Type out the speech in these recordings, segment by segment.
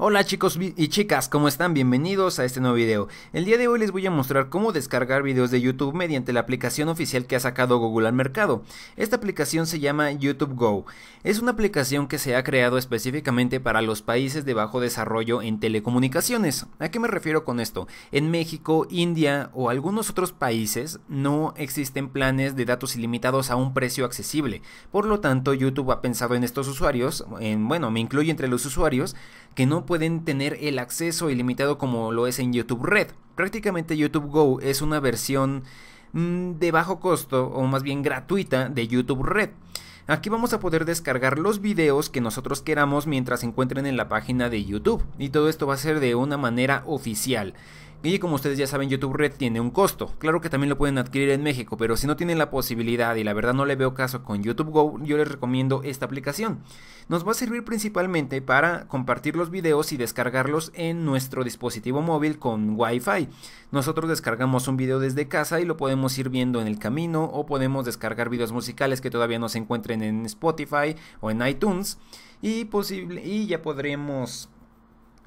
Hola chicos y chicas, ¿cómo están? Bienvenidos a este nuevo video. El día de hoy les voy a mostrar cómo descargar videos de YouTube mediante la aplicación oficial que ha sacado Google al mercado. Esta aplicación se llama YouTube Go. Es una aplicación que se ha creado específicamente para los países de bajo desarrollo en telecomunicaciones. ¿A qué me refiero con esto? En México, India o algunos otros países no existen planes de datos ilimitados a un precio accesible. Por lo tanto, YouTube ha pensado en estos usuarios, en, bueno, me incluye entre los usuarios, que no pueden tener el acceso ilimitado como lo es en YouTube Red. Prácticamente YouTube Go es una versión mm, de bajo costo o más bien gratuita de YouTube Red. Aquí vamos a poder descargar los videos que nosotros queramos mientras se encuentren en la página de YouTube. Y todo esto va a ser de una manera oficial. Y como ustedes ya saben, YouTube Red tiene un costo. Claro que también lo pueden adquirir en México, pero si no tienen la posibilidad y la verdad no le veo caso con YouTube Go, yo les recomiendo esta aplicación. Nos va a servir principalmente para compartir los videos y descargarlos en nuestro dispositivo móvil con Wi-Fi. Nosotros descargamos un video desde casa y lo podemos ir viendo en el camino o podemos descargar videos musicales que todavía no se encuentren en Spotify o en iTunes y, y ya podremos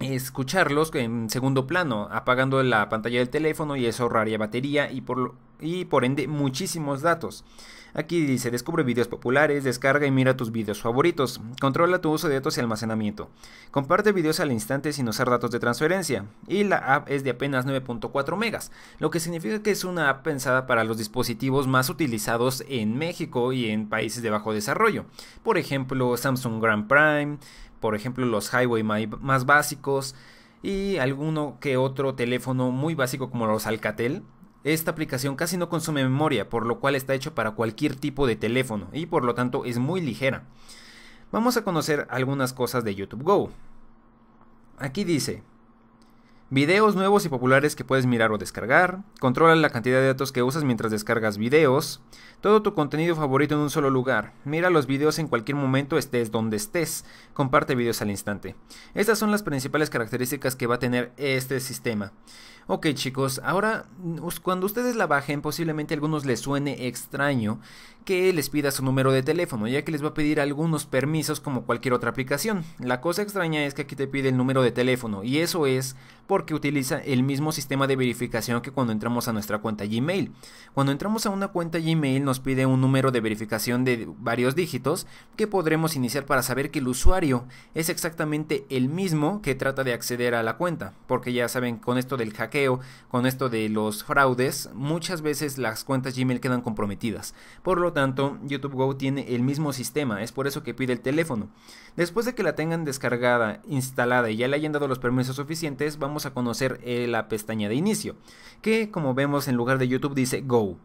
escucharlos en segundo plano, apagando la pantalla del teléfono y eso ahorraría batería y por lo y por ende muchísimos datos. Aquí dice, descubre videos populares, descarga y mira tus videos favoritos, controla tu uso de datos y almacenamiento, comparte videos al instante sin usar datos de transferencia y la app es de apenas 9.4 megas, lo que significa que es una app pensada para los dispositivos más utilizados en México y en países de bajo desarrollo, por ejemplo Samsung Grand Prime, por ejemplo los Highway más básicos y alguno que otro teléfono muy básico como los Alcatel esta aplicación casi no consume memoria, por lo cual está hecha para cualquier tipo de teléfono y por lo tanto es muy ligera. Vamos a conocer algunas cosas de YouTube Go. Aquí dice, videos nuevos y populares que puedes mirar o descargar, controla la cantidad de datos que usas mientras descargas videos, todo tu contenido favorito en un solo lugar, mira los videos en cualquier momento estés donde estés, comparte videos al instante. Estas son las principales características que va a tener este sistema. Ok chicos, ahora cuando ustedes la bajen posiblemente a algunos les suene extraño que les pida su número de teléfono, ya que les va a pedir algunos permisos como cualquier otra aplicación. La cosa extraña es que aquí te pide el número de teléfono y eso es porque utiliza el mismo sistema de verificación que cuando entramos a nuestra cuenta Gmail. Cuando entramos a una cuenta Gmail nos pide un número de verificación de varios dígitos que podremos iniciar para saber que el usuario es exactamente el mismo que trata de acceder a la cuenta, porque ya saben con esto del hack con esto de los fraudes, muchas veces las cuentas Gmail quedan comprometidas. Por lo tanto, YouTube Go tiene el mismo sistema, es por eso que pide el teléfono. Después de que la tengan descargada, instalada y ya le hayan dado los permisos suficientes, vamos a conocer eh, la pestaña de inicio, que como vemos en lugar de YouTube dice Go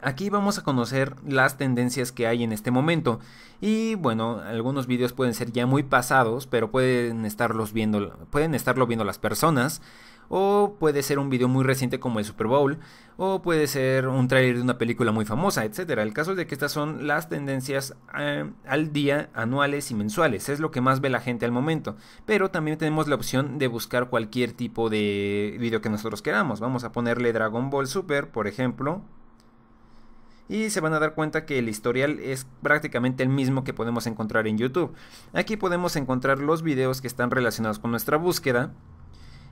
aquí vamos a conocer las tendencias que hay en este momento. Y bueno, algunos vídeos pueden ser ya muy pasados, pero pueden, estarlos viendo, pueden estarlo viendo las personas. O puede ser un video muy reciente como el Super Bowl. O puede ser un trailer de una película muy famosa, etc. El caso es de que estas son las tendencias eh, al día, anuales y mensuales. Es lo que más ve la gente al momento. Pero también tenemos la opción de buscar cualquier tipo de video que nosotros queramos. Vamos a ponerle Dragon Ball Super, por ejemplo y se van a dar cuenta que el historial es prácticamente el mismo que podemos encontrar en YouTube. Aquí podemos encontrar los videos que están relacionados con nuestra búsqueda.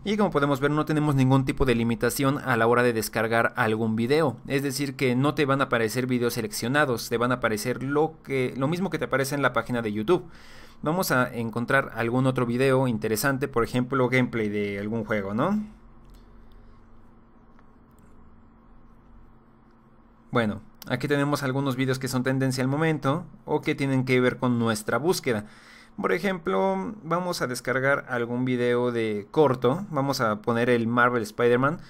Y como podemos ver no tenemos ningún tipo de limitación a la hora de descargar algún video. Es decir que no te van a aparecer videos seleccionados, te van a aparecer lo, que, lo mismo que te aparece en la página de YouTube. Vamos a encontrar algún otro video interesante, por ejemplo gameplay de algún juego, ¿no? Bueno, Aquí tenemos algunos vídeos que son tendencia al momento o que tienen que ver con nuestra búsqueda. Por ejemplo, vamos a descargar algún video de corto. Vamos a poner el Marvel Spider-Man.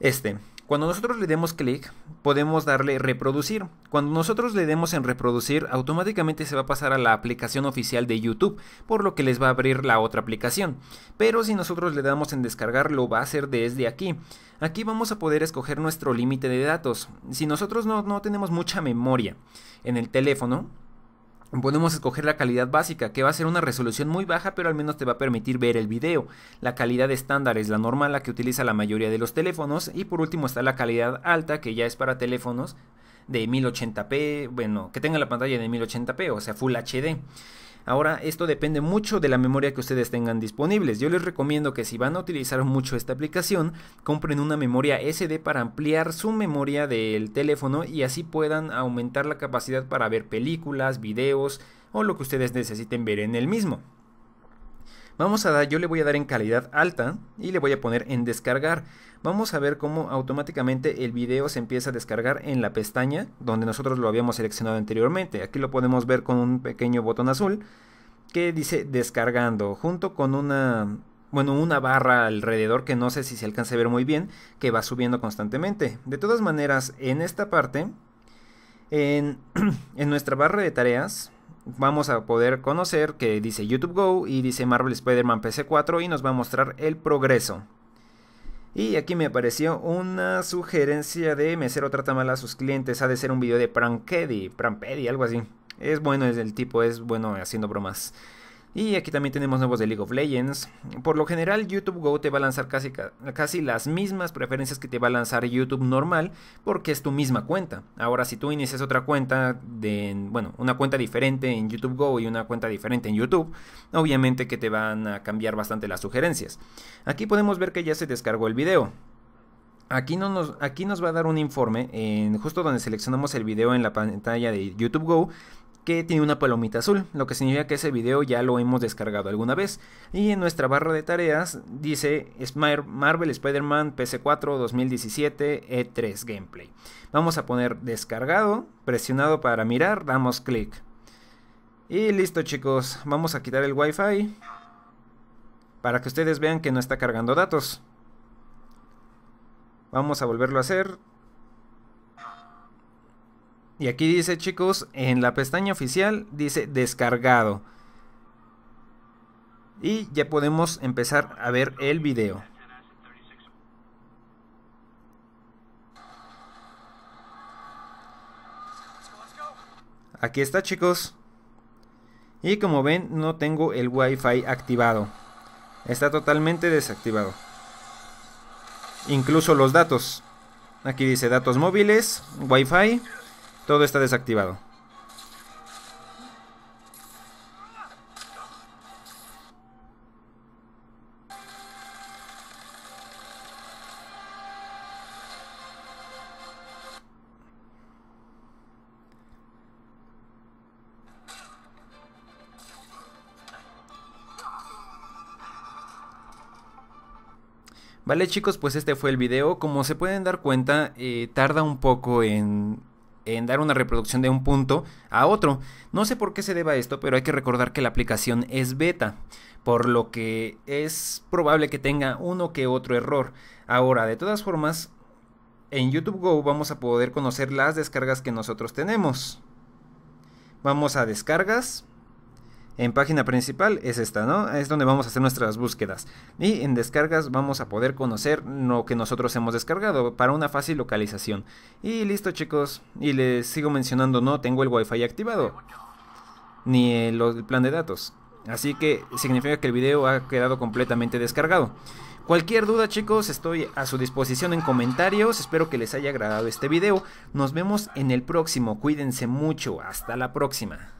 Este, cuando nosotros le demos clic, podemos darle reproducir. Cuando nosotros le demos en reproducir, automáticamente se va a pasar a la aplicación oficial de YouTube, por lo que les va a abrir la otra aplicación. Pero si nosotros le damos en descargar, lo va a hacer desde aquí. Aquí vamos a poder escoger nuestro límite de datos. Si nosotros no, no tenemos mucha memoria en el teléfono, Podemos escoger la calidad básica, que va a ser una resolución muy baja, pero al menos te va a permitir ver el video. La calidad estándar es la normal, la que utiliza la mayoría de los teléfonos. Y por último está la calidad alta, que ya es para teléfonos de 1080p, bueno, que tenga la pantalla de 1080p, o sea, Full HD. Ahora, esto depende mucho de la memoria que ustedes tengan disponibles. Yo les recomiendo que si van a utilizar mucho esta aplicación, compren una memoria SD para ampliar su memoria del teléfono y así puedan aumentar la capacidad para ver películas, videos o lo que ustedes necesiten ver en el mismo. Vamos a dar, yo le voy a dar en calidad alta y le voy a poner en descargar. Vamos a ver cómo automáticamente el video se empieza a descargar en la pestaña donde nosotros lo habíamos seleccionado anteriormente. Aquí lo podemos ver con un pequeño botón azul que dice descargando junto con una bueno, una barra alrededor que no sé si se alcance a ver muy bien, que va subiendo constantemente. De todas maneras, en esta parte, en, en nuestra barra de tareas, vamos a poder conocer que dice YouTube Go y dice Marvel Spider-Man PC4 y nos va a mostrar el progreso. Y aquí me apareció una sugerencia de mesero trata mal a sus clientes. Ha de ser un video de Prankedy, Prankedy, algo así. Es bueno, es el tipo, es bueno haciendo bromas. Y aquí también tenemos nuevos de League of Legends. Por lo general, YouTube Go te va a lanzar casi, casi, las mismas preferencias que te va a lanzar YouTube normal, porque es tu misma cuenta. Ahora, si tú inicias otra cuenta, de, bueno, una cuenta diferente en YouTube Go y una cuenta diferente en YouTube, obviamente que te van a cambiar bastante las sugerencias. Aquí podemos ver que ya se descargó el video. Aquí, no nos, aquí nos va a dar un informe, en, justo donde seleccionamos el video en la pantalla de YouTube Go, que tiene una palomita azul, lo que significa que ese video ya lo hemos descargado alguna vez. Y en nuestra barra de tareas dice Marvel Spider-Man PC4 2017 E3 Gameplay. Vamos a poner descargado, presionado para mirar, damos clic. Y listo chicos, vamos a quitar el Wi-Fi para que ustedes vean que no está cargando datos. Vamos a volverlo a hacer, y aquí dice chicos, en la pestaña oficial dice descargado. Y ya podemos empezar a ver el video. Aquí está chicos. Y como ven no tengo el wifi activado. Está totalmente desactivado. Incluso los datos. Aquí dice datos móviles, wifi todo está desactivado. Vale chicos, pues este fue el video. Como se pueden dar cuenta, eh, tarda un poco en en dar una reproducción de un punto a otro. No sé por qué se deba esto, pero hay que recordar que la aplicación es beta, por lo que es probable que tenga uno que otro error. Ahora, de todas formas, en YouTube Go vamos a poder conocer las descargas que nosotros tenemos. Vamos a descargas, en página principal es esta, ¿no? Es donde vamos a hacer nuestras búsquedas. Y en descargas vamos a poder conocer lo que nosotros hemos descargado para una fácil localización. Y listo chicos, y les sigo mencionando, no tengo el wifi activado. Ni el, el plan de datos. Así que significa que el video ha quedado completamente descargado. Cualquier duda chicos, estoy a su disposición en comentarios, espero que les haya agradado este video, nos vemos en el próximo, cuídense mucho, hasta la próxima.